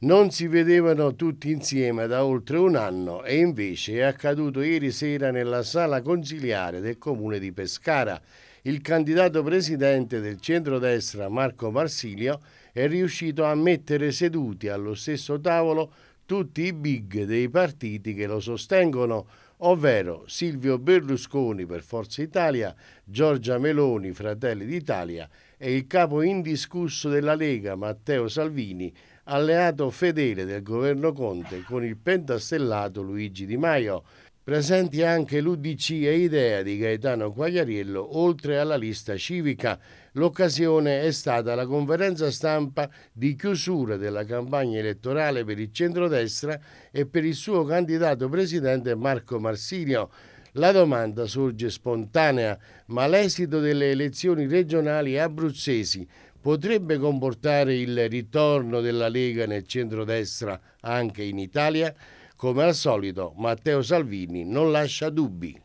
Non si vedevano tutti insieme da oltre un anno e invece è accaduto ieri sera nella sala consiliare del comune di Pescara. Il candidato presidente del centrodestra Marco Marsilio è riuscito a mettere seduti allo stesso tavolo tutti i big dei partiti che lo sostengono, ovvero Silvio Berlusconi per Forza Italia, Giorgia Meloni, Fratelli d'Italia e il capo indiscusso della Lega Matteo Salvini alleato fedele del governo Conte con il pentastellato Luigi Di Maio. Presenti anche l'UDC e Idea di Gaetano Quagliariello, oltre alla lista civica. L'occasione è stata la conferenza stampa di chiusura della campagna elettorale per il centrodestra e per il suo candidato presidente Marco Marsilio. La domanda sorge spontanea, ma l'esito delle elezioni regionali abruzzesi potrebbe comportare il ritorno della Lega nel centrodestra anche in Italia? Come al solito Matteo Salvini non lascia dubbi.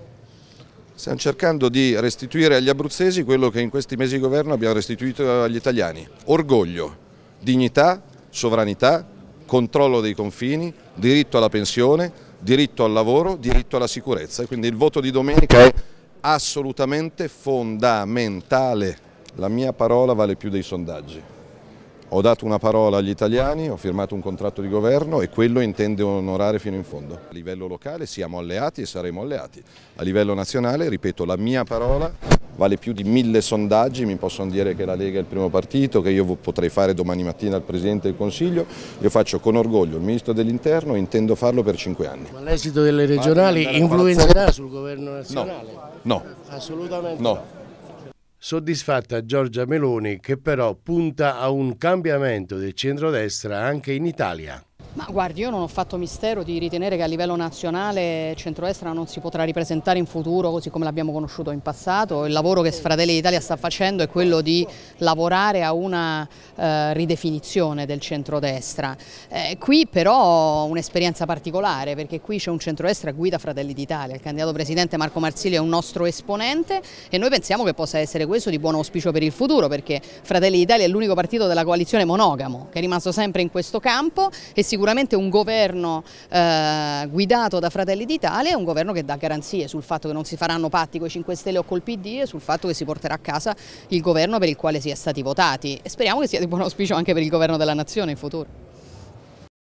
Stiamo cercando di restituire agli abruzzesi quello che in questi mesi di governo abbiamo restituito agli italiani. Orgoglio, dignità, sovranità, controllo dei confini, diritto alla pensione, diritto al lavoro, diritto alla sicurezza. Quindi il voto di domenica è assolutamente fondamentale. La mia parola vale più dei sondaggi. Ho dato una parola agli italiani, ho firmato un contratto di governo e quello intende onorare fino in fondo. A livello locale siamo alleati e saremo alleati. A livello nazionale, ripeto, la mia parola vale più di mille sondaggi, mi possono dire che la Lega è il primo partito, che io potrei fare domani mattina al Presidente del Consiglio, io faccio con orgoglio il Ministro dell'Interno e intendo farlo per cinque anni. Ma l'esito delle regionali influenzerà sul governo nazionale? No, no. assolutamente no. Soddisfatta Giorgia Meloni che però punta a un cambiamento del centrodestra anche in Italia. Ma guardi, io non ho fatto mistero di ritenere che a livello nazionale Centroestra non si potrà ripresentare in futuro così come l'abbiamo conosciuto in passato. Il lavoro che Fratelli d'Italia sta facendo è quello di lavorare a una eh, ridefinizione del centrodestra. Eh, qui però un'esperienza particolare perché qui c'è un centrodestra a guida Fratelli d'Italia. Il candidato presidente Marco Marzilli è un nostro esponente e noi pensiamo che possa essere questo di buon auspicio per il futuro perché Fratelli d'Italia è l'unico partito della coalizione monogamo che è rimasto sempre in questo campo e sicuramente sicuramente un governo eh, guidato da Fratelli d'Italia è un governo che dà garanzie sul fatto che non si faranno patti con i 5 Stelle o col PD e sul fatto che si porterà a casa il governo per il quale si è stati votati e speriamo che sia di buon auspicio anche per il governo della nazione in futuro.